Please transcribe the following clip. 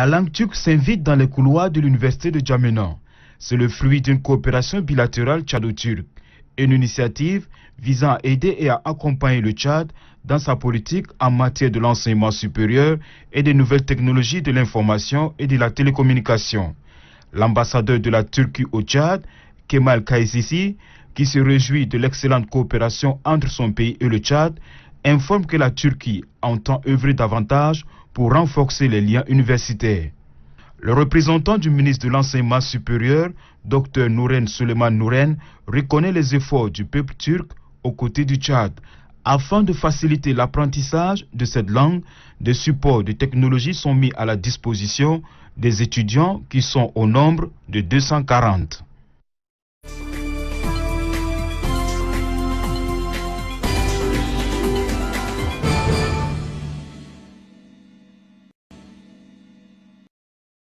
La langue turque s'invite dans les couloirs de l'université de Djamena. C'est le fruit d'une coopération bilatérale tchado turc une initiative visant à aider et à accompagner le Tchad dans sa politique en matière de l'enseignement supérieur et des nouvelles technologies de l'information et de la télécommunication. L'ambassadeur de la Turquie au Tchad, Kemal Kaysisi, qui se réjouit de l'excellente coopération entre son pays et le Tchad, informe que la Turquie entend œuvrer davantage pour renforcer les liens universitaires. Le représentant du ministre de l'Enseignement supérieur, Dr Nouren Suleiman Nouren, reconnaît les efforts du peuple turc aux côtés du Tchad afin de faciliter l'apprentissage de cette langue, des supports de technologies sont mis à la disposition des étudiants qui sont au nombre de 240.